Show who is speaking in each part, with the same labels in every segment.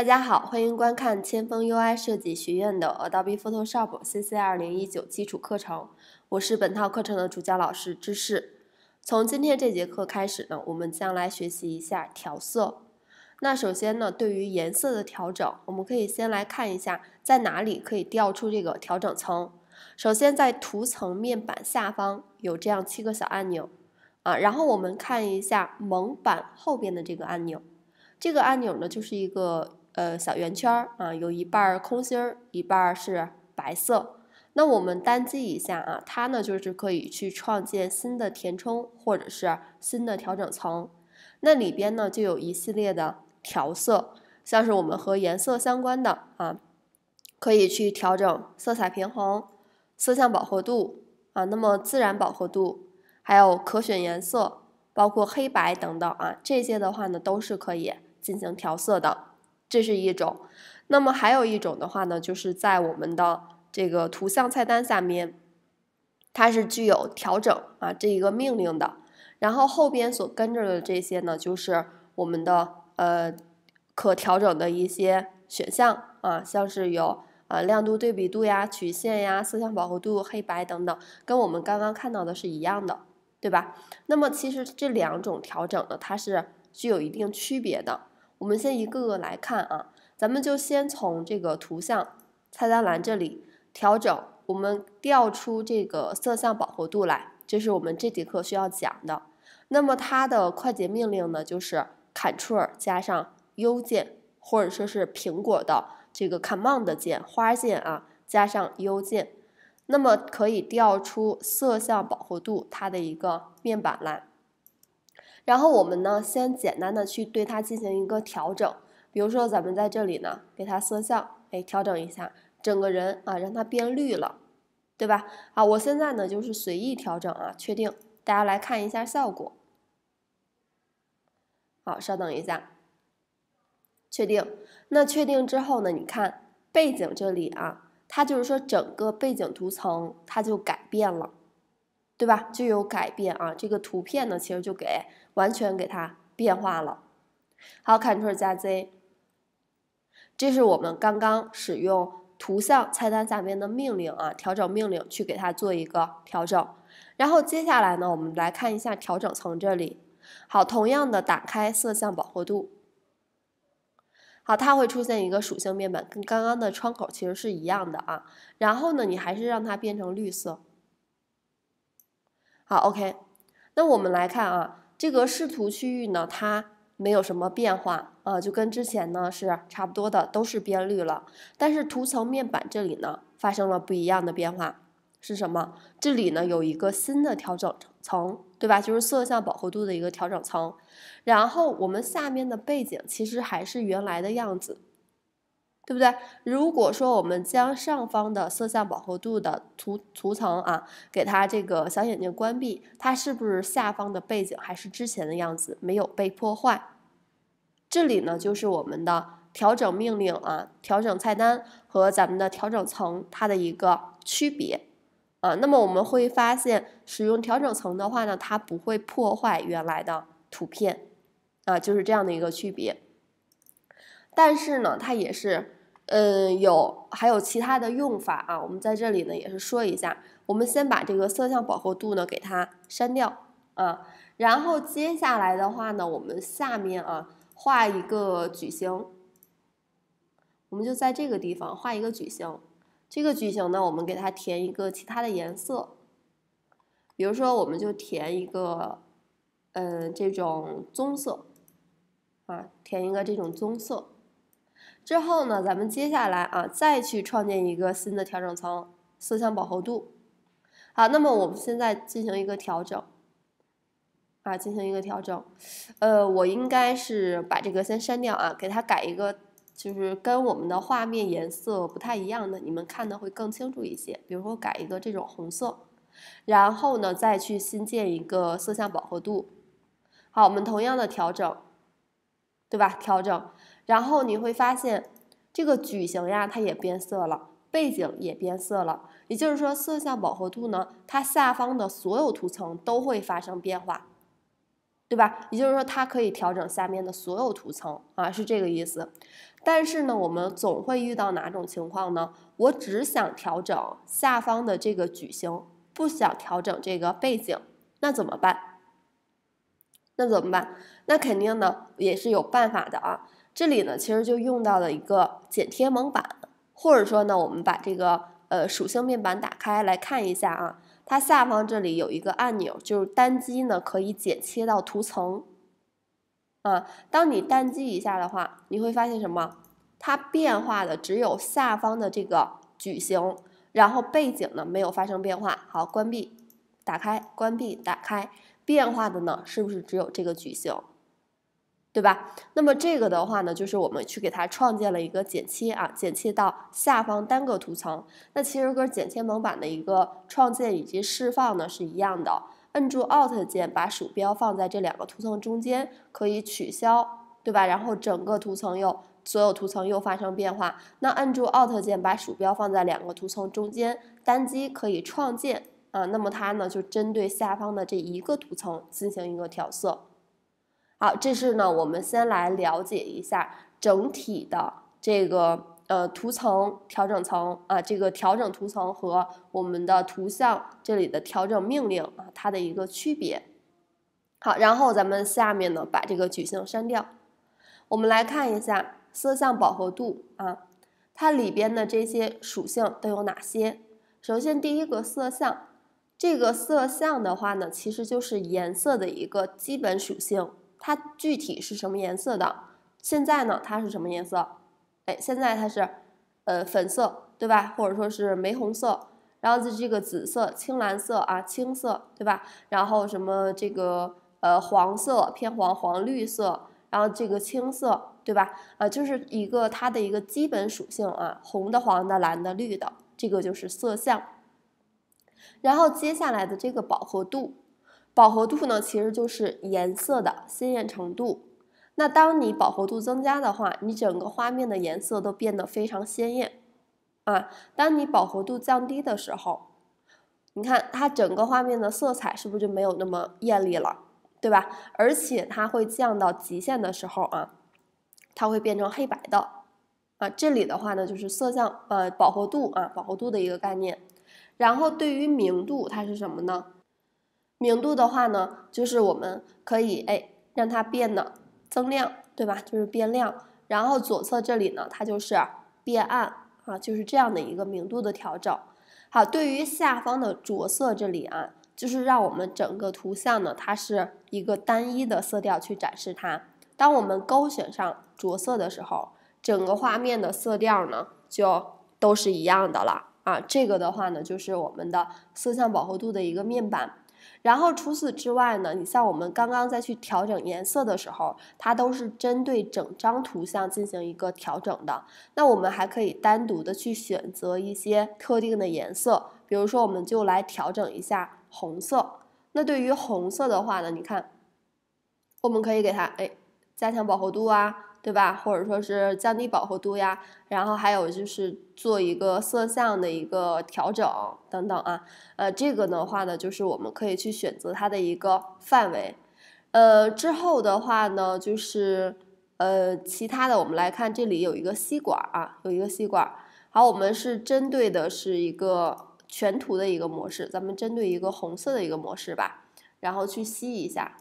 Speaker 1: 大家好，欢迎观看千锋 UI 设计学院的 Adobe Photoshop CC 二零一九基础课程。我是本套课程的主讲老师，知识。从今天这节课开始呢，我们将来学习一下调色。那首先呢，对于颜色的调整，我们可以先来看一下在哪里可以调出这个调整层。首先在图层面板下方有这样七个小按钮啊，然后我们看一下蒙版后边的这个按钮，这个按钮呢就是一个。呃，小圆圈啊，有一半空心，一半是白色。那我们单击一下啊，它呢就是可以去创建新的填充或者是新的调整层。那里边呢就有一系列的调色，像是我们和颜色相关的啊，可以去调整色彩平衡、色相饱和度啊，那么自然饱和度，还有可选颜色，包括黑白等等啊，这些的话呢都是可以进行调色的。这是一种，那么还有一种的话呢，就是在我们的这个图像菜单下面，它是具有调整啊这一个命令的，然后后边所跟着的这些呢，就是我们的呃可调整的一些选项啊，像是有啊亮度、对比度呀、曲线呀、色相饱和度、黑白等等，跟我们刚刚看到的是一样的，对吧？那么其实这两种调整呢，它是具有一定区别的。我们先一个个来看啊，咱们就先从这个图像菜单栏这里调整，我们调出这个色相饱和度来，这是我们这节课需要讲的。那么它的快捷命令呢，就是 Ctrl 加上 U 键，或者说是苹果的这个 Command 键花键啊加上 U 键，那么可以调出色相饱和度它的一个面板来。然后我们呢，先简单的去对它进行一个调整，比如说咱们在这里呢，给它色相，哎，调整一下，整个人啊，让它变绿了，对吧？啊，我现在呢就是随意调整啊，确定，大家来看一下效果。好，稍等一下，确定。那确定之后呢，你看背景这里啊，它就是说整个背景图层它就改变了。对吧？就有改变啊！这个图片呢，其实就给完全给它变化了。好，Ctrl 加 Z。这是我们刚刚使用图像菜单下面的命令啊，调整命令去给它做一个调整。然后接下来呢，我们来看一下调整层这里。好，同样的打开色相饱和度。好，它会出现一个属性面板，跟刚刚的窗口其实是一样的啊。然后呢，你还是让它变成绿色。好，OK，那我们来看啊，这个视图区域呢，它没有什么变化啊，就跟之前呢是差不多的，都是变绿了。但是图层面板这里呢，发生了不一样的变化，是什么？这里呢有一个新的调整层，对吧？就是色相饱和度的一个调整层。然后我们下面的背景其实还是原来的样子。对不对？如果说我们将上方的色相饱和度的图图层啊，给它这个小眼睛关闭，它是不是下方的背景还是之前的样子，没有被破坏？这里呢，就是我们的调整命令啊，调整菜单和咱们的调整层它的一个区别啊。那么我们会发现，使用调整层的话呢，它不会破坏原来的图片啊，就是这样的一个区别。但是呢，它也是。嗯，有还有其他的用法啊，我们在这里呢也是说一下。我们先把这个色相饱和度呢给它删掉啊，然后接下来的话呢，我们下面啊画一个矩形，我们就在这个地方画一个矩形。这个矩形呢，我们给它填一个其他的颜色，比如说我们就填一个，嗯，这种棕色啊，填一个这种棕色。之后呢，咱们接下来啊，再去创建一个新的调整层，色相饱和度。好，那么我们现在进行一个调整，啊，进行一个调整。呃，我应该是把这个先删掉啊，给它改一个，就是跟我们的画面颜色不太一样的，你们看的会更清楚一些。比如说改一个这种红色，然后呢，再去新建一个色相饱和度。好，我们同样的调整，对吧？调整。然后你会发现，这个矩形呀，它也变色了，背景也变色了。也就是说，色相饱和度呢，它下方的所有图层都会发生变化，对吧？也就是说，它可以调整下面的所有图层啊，是这个意思。但是呢，我们总会遇到哪种情况呢？我只想调整下方的这个矩形，不想调整这个背景，那怎么办？那怎么办？那肯定呢，也是有办法的啊。这里呢，其实就用到了一个剪贴蒙版，或者说呢，我们把这个呃属性面板打开来看一下啊，它下方这里有一个按钮，就是单击呢可以剪切到图层，啊，当你单击一下的话，你会发现什么？它变化的只有下方的这个矩形，然后背景呢没有发生变化。好，关闭，打开，关闭，打开，变化的呢是不是只有这个矩形？对吧？那么这个的话呢，就是我们去给它创建了一个剪切啊，剪切到下方单个图层。那其实跟剪切蒙版的一个创建以及释放呢是一样的。摁住 Alt 键，把鼠标放在这两个图层中间，可以取消，对吧？然后整个图层又所有图层又发生变化。那摁住 Alt 键，把鼠标放在两个图层中间，单击可以创建啊。那么它呢，就针对下方的这一个图层进行一个调色。好，这是呢，我们先来了解一下整体的这个呃图层调整层啊，这个调整图层和我们的图像这里的调整命令啊，它的一个区别。好，然后咱们下面呢把这个矩形删掉，我们来看一下色相饱和度啊，它里边的这些属性都有哪些？首先第一个色相，这个色相的话呢，其实就是颜色的一个基本属性。它具体是什么颜色的？现在呢？它是什么颜色？哎，现在它是，呃，粉色，对吧？或者说是玫红色，然后这这个紫色、青蓝色啊，青色，对吧？然后什么这个呃黄色，偏黄黄绿色，然后这个青色，对吧？啊，就是一个它的一个基本属性啊，红的、黄的、蓝的、绿的，这个就是色相。然后接下来的这个饱和度。饱和度呢，其实就是颜色的鲜艳程度。那当你饱和度增加的话，你整个画面的颜色都变得非常鲜艳，啊。当你饱和度降低的时候，你看它整个画面的色彩是不是就没有那么艳丽了，对吧？而且它会降到极限的时候啊，它会变成黑白的，啊。这里的话呢，就是色相呃饱和度啊，饱和度的一个概念。然后对于明度，它是什么呢？明度的话呢，就是我们可以哎让它变得增亮，对吧？就是变亮。然后左侧这里呢，它就是变暗啊，就是这样的一个明度的调整。好，对于下方的着色这里啊，就是让我们整个图像呢，它是一个单一的色调去展示它。当我们勾选上着色的时候，整个画面的色调呢就都是一样的了啊。这个的话呢，就是我们的色相饱和度的一个面板。然后除此之外呢，你像我们刚刚在去调整颜色的时候，它都是针对整张图像进行一个调整的。那我们还可以单独的去选择一些特定的颜色，比如说我们就来调整一下红色。那对于红色的话呢，你看，我们可以给它哎加强饱和度啊。对吧？或者说是降低饱和度呀，然后还有就是做一个色相的一个调整等等啊。呃，这个的话呢，就是我们可以去选择它的一个范围。呃，之后的话呢，就是呃其他的我们来看，这里有一个吸管啊，有一个吸管。好，我们是针对的是一个全图的一个模式，咱们针对一个红色的一个模式吧，然后去吸一下。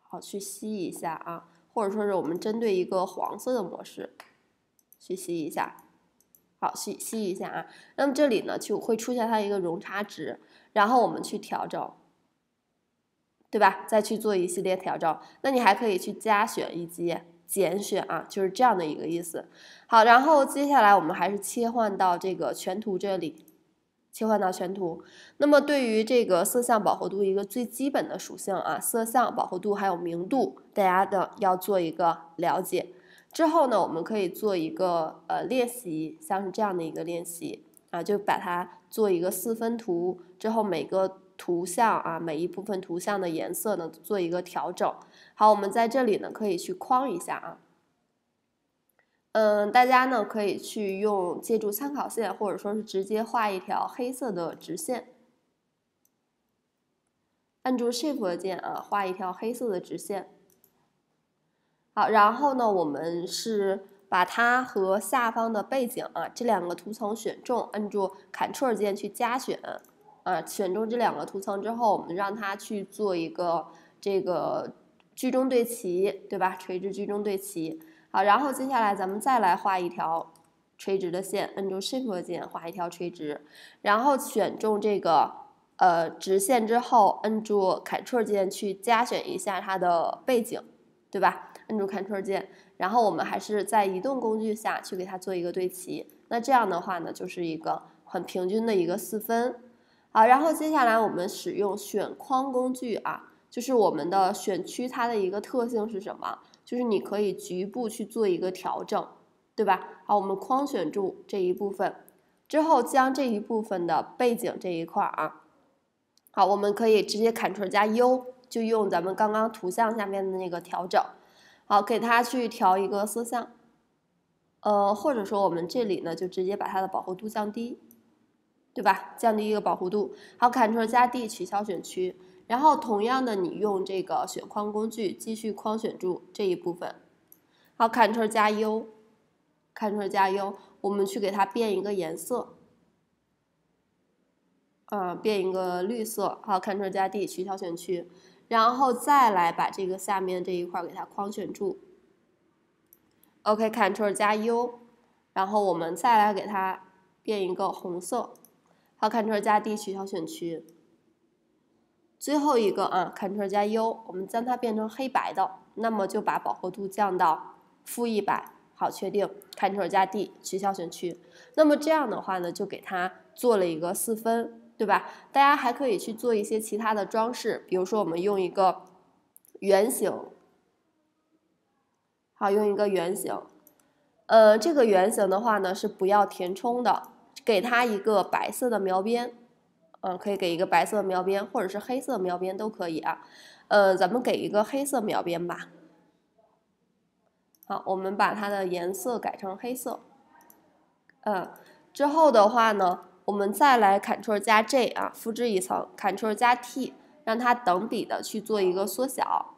Speaker 1: 好，去吸一下啊。或者说是我们针对一个黄色的模式去吸一下，好，吸吸一下啊。那么这里呢就会出现它一个容差值，然后我们去调整，对吧？再去做一系列调整。那你还可以去加选以及减选啊，就是这样的一个意思。好，然后接下来我们还是切换到这个全图这里。切换到全图，那么对于这个色相饱和度一个最基本的属性啊，色相饱和度还有明度，大家的要做一个了解。之后呢，我们可以做一个呃练习，像是这样的一个练习啊，就把它做一个四分图，之后每个图像啊，每一部分图像的颜色呢做一个调整。好，我们在这里呢可以去框一下啊。嗯，大家呢可以去用借助参考线，或者说是直接画一条黑色的直线。按住 Shift 键啊，画一条黑色的直线。好，然后呢，我们是把它和下方的背景啊这两个图层选中，按住 Ctrl 键去加选，啊，选中这两个图层之后，我们让它去做一个这个居中对齐，对吧？垂直居中对齐。好，然后接下来咱们再来画一条垂直的线，摁住 Shift 键画一条垂直，然后选中这个呃直线之后，摁住 Ctrl 键去加选一下它的背景，对吧？摁住 Ctrl 键，然后我们还是在移动工具下去给它做一个对齐，那这样的话呢，就是一个很平均的一个四分。好，然后接下来我们使用选框工具啊，就是我们的选区它的一个特性是什么？就是你可以局部去做一个调整，对吧？好，我们框选住这一部分，之后将这一部分的背景这一块儿啊，好，我们可以直接 Ctrl 加 U，就用咱们刚刚图像下面的那个调整，好，给它去调一个色相，呃，或者说我们这里呢就直接把它的饱和度降低，对吧？降低一个饱和度，好，Ctrl 加 D 取消选区。然后同样的，你用这个选框工具继续框选住这一部分。好，Ctrl 加 U，Ctrl 加 U，我们去给它变一个颜色。嗯，变一个绿色。好，Ctrl 加 D 取消选区，然后再来把这个下面这一块给它框选住。OK，Ctrl 加 U，然后我们再来给它变一个红色。好，Ctrl 加 D 取消选区。最后一个啊，Ctrl 加 U，我们将它变成黑白的，那么就把饱和度降到负一百，好，确定，Ctrl 加 D 取消选区，那么这样的话呢，就给它做了一个四分，对吧？大家还可以去做一些其他的装饰，比如说我们用一个圆形，好，用一个圆形，呃，这个圆形的话呢是不要填充的，给它一个白色的描边。嗯，可以给一个白色描边，或者是黑色描边都可以啊。嗯，咱们给一个黑色描边吧。好，我们把它的颜色改成黑色。嗯，之后的话呢，我们再来 Ctrl 加 J 啊，复制一层，Ctrl 加 T，让它等比的去做一个缩小。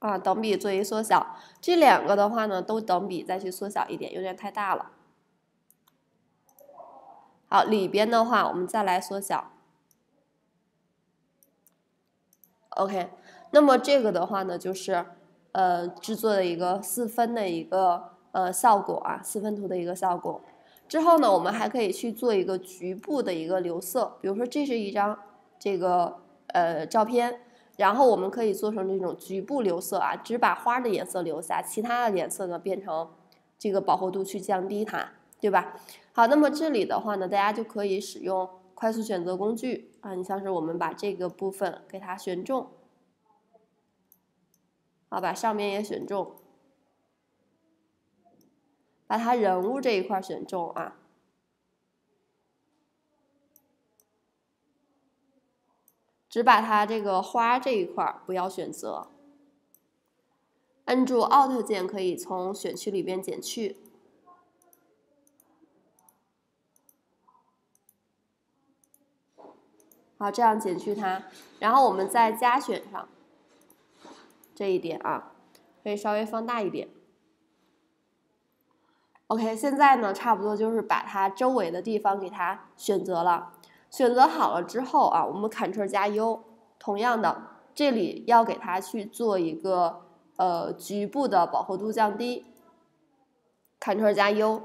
Speaker 1: 啊，等比做一缩小，这两个的话呢，都等比再去缩小一点，有点太大了。好，里边的话我们再来缩小。OK，那么这个的话呢，就是呃制作的一个四分的一个呃效果啊，四分图的一个效果。之后呢，我们还可以去做一个局部的一个留色，比如说这是一张这个呃照片，然后我们可以做成这种局部留色啊，只把花的颜色留下，其他的颜色呢变成这个饱和度去降低它。对吧？好，那么这里的话呢，大家就可以使用快速选择工具啊。你像是我们把这个部分给它选中，好，把上面也选中，把它人物这一块选中啊，只把它这个花这一块不要选择。按住 Alt 键可以从选区里边减去。好，这样减去它，然后我们在加选上这一点啊，可以稍微放大一点。OK，现在呢，差不多就是把它周围的地方给它选择了。选择好了之后啊，我们 Ctrl 加 U，同样的，这里要给它去做一个呃局部的饱和度降低，Ctrl 加 U，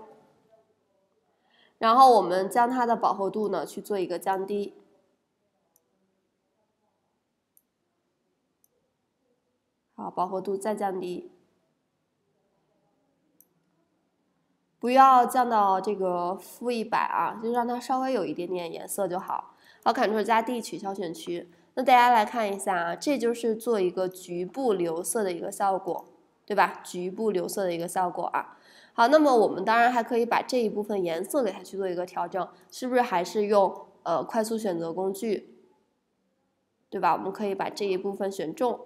Speaker 1: 然后我们将它的饱和度呢去做一个降低。啊，饱和度再降低，不要降到这个负一百啊，就让它稍微有一点点颜色就好。好，Ctrl 加 D 取消选区。那大家来看一下啊，这就是做一个局部留色的一个效果，对吧？局部留色的一个效果啊。好，那么我们当然还可以把这一部分颜色给它去做一个调整，是不是还是用呃快速选择工具，对吧？我们可以把这一部分选中。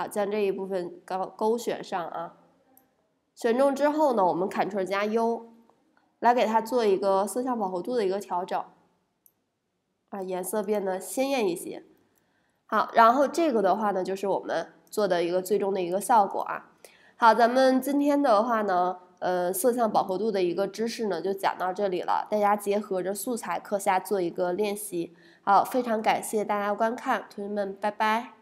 Speaker 1: 好，将这一部分勾勾选上啊。选中之后呢，我们 Ctrl 加 U 来给它做一个色相饱和度的一个调整，把颜色变得鲜艳一些。好，然后这个的话呢，就是我们做的一个最终的一个效果啊。好，咱们今天的话呢，呃，色相饱和度的一个知识呢，就讲到这里了。大家结合着素材，课下做一个练习。好，非常感谢大家观看，同学们，拜拜。